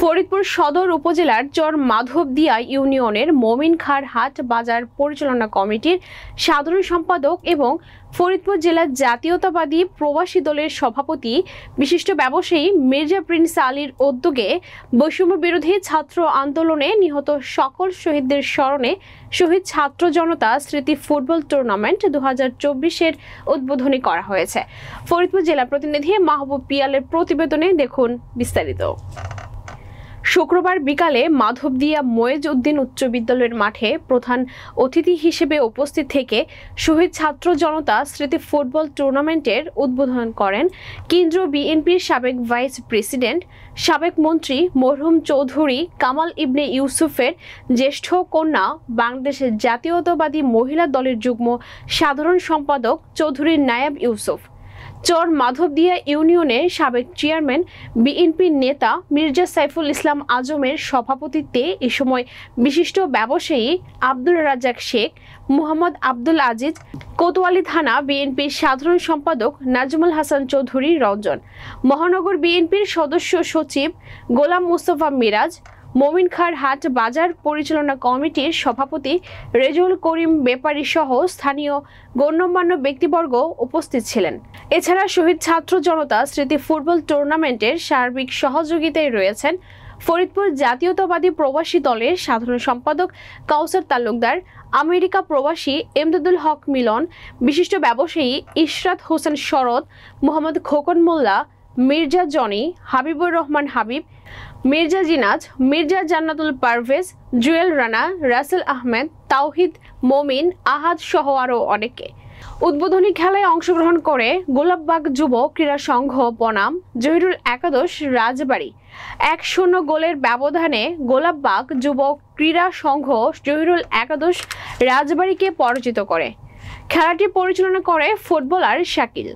ফরিদপুর সদর উপজেলার চর মাধবদিয়া ইউনিয়নের খার হাট বাজার পরিচালনা কমিটির সাধারণ সম্পাদক এবং ফরিদপুর জেলার জাতীয়তাবাদী প্রবাসী দলের সভাপতি বিশিষ্ট ব্যবসায়ী মির্জা প্রিন্স আলীর উদ্যোগে বৈষম্য বিরোধী ছাত্র আন্দোলনে নিহত সকল শহীদদের স্মরণে শহীদ ছাত্র জনতা স্মৃতি ফুটবল টুর্নামেন্ট দু হাজার চব্বিশের উদ্বোধনী করা হয়েছে ফরিদপুর জেলা প্রতিনিধি মাহবুব পিয়ালের প্রতিবেদনে দেখুন বিস্তারিত শুক্রবার বিকালে মাধবদিয়া ময়েজ উদ্দিন উচ্চ বিদ্যালয়ের মাঠে প্রধান অতিথি হিসেবে উপস্থিত থেকে শহীদ ছাত্র জনতা স্মৃতি ফুটবল টুর্নামেন্টের উদ্বোধন করেন কেন্দ্র বিএনপির সাবেক ভাইস প্রেসিডেন্ট সাবেক মন্ত্রী মরহুম চৌধুরী কামাল ইবনে ইউসুফের জ্যেষ্ঠ কন্যা বাংলাদেশের জাতীয়তাবাদী মহিলা দলের যুগ্ম সাধারণ সম্পাদক চৌধুরী নায়াব ইউসুফ চর মাধবদিয়া ইউনিয়নে সাবেক চেয়ারম্যান বিএনপি নেতা মির্জা সাইফুল ইসলাম আজমের সভাপতিত্বে এ সময় বিশিষ্ট ব্যবসায়ী আব্দুল রাজাক শেখ মোহাম্মদ আব্দুল আজিজ কোতোয়ালি থানা বিএনপির সাধারণ সম্পাদক নাজমুল হাসান চৌধুরী রঞ্জন মহানগর বিএনপির সদস্য সচিব গোলাম মুস্তফা মিরাজ খার হাট বাজার পরিচালনা কমিটির সভাপতি রেজুল করিম বেপারী সহ স্থানীয় গণ্যমান্য ব্যক্তিবর্গ উপস্থিত ছিলেন এছাড়া শহীদ ছাত্র জনতা স্মৃতি ফুটবল টুর্নামেন্টের সার্বিক সহযোগিতায় রয়েছেন ফরিদপুর জাতীয়তাবাদী প্রবাসী দলের সাধারণ সম্পাদক কাউসার তালুকদার আমেরিকা প্রবাসী এমদাদুল হক মিলন বিশিষ্ট ব্যবসায়ী ইশরাত হোসেন শরৎ মোহাম্মদ খোকন মোল্লা মির্জা জনি হাবিবুর রহমান হাবিব মির্জা জিনাজ মির্জা জান্নাতুল পারভেজ জুয়েল রানা রাসেল আহমেদ তাওহিদ মমিন আহাদ সহ আরও অনেকে উদ্বোধনী খেলায় অংশগ্রহণ করে গোলাপবাগ যুব ক্রীড়া সংঘ বনাম জহিরুল একাদশ রাজবাড়ি এক শূন্য গোলের ব্যবধানে গোলাপবাগ যুব ক্রীড়া সংঘ জহিরুল একাদশ রাজবাড়িকে পরাজিত করে খেলাটি পরিচালনা করে ফুটবলার শাকিল